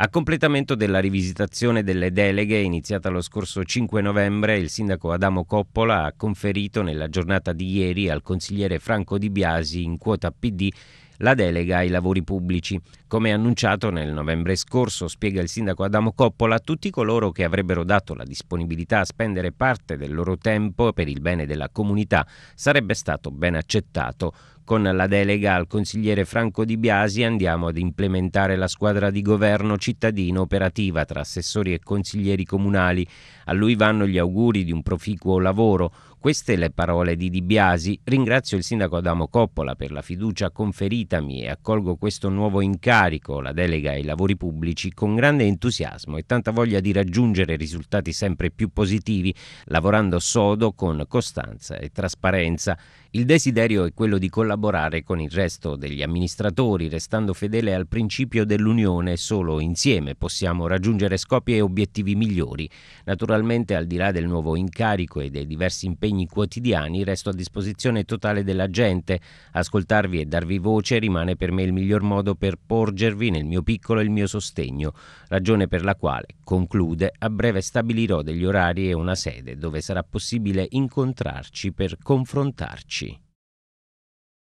A completamento della rivisitazione delle deleghe iniziata lo scorso 5 novembre, il sindaco Adamo Coppola ha conferito nella giornata di ieri al consigliere Franco Di Biasi in quota PD la delega ai lavori pubblici. Come annunciato nel novembre scorso, spiega il sindaco Adamo Coppola, tutti coloro che avrebbero dato la disponibilità a spendere parte del loro tempo per il bene della comunità sarebbe stato ben accettato. Con la delega al consigliere Franco Di Biasi andiamo ad implementare la squadra di governo cittadino operativa tra assessori e consiglieri comunali. A lui vanno gli auguri di un proficuo lavoro. Queste le parole di Di Biasi. Ringrazio il sindaco Adamo Coppola per la fiducia conferitami e accolgo questo nuovo incarico, la delega ai lavori pubblici, con grande entusiasmo e tanta voglia di raggiungere risultati sempre più positivi, lavorando sodo con costanza e trasparenza. Il desiderio è quello di collaborare collaborare con il resto degli amministratori, restando fedele al principio dell'unione, solo insieme possiamo raggiungere scopi e obiettivi migliori. Naturalmente, al di là del nuovo incarico e dei diversi impegni quotidiani, resto a disposizione totale della gente. Ascoltarvi e darvi voce rimane per me il miglior modo per porgervi nel mio piccolo il mio sostegno, ragione per la quale, conclude, a breve stabilirò degli orari e una sede dove sarà possibile incontrarci per confrontarci.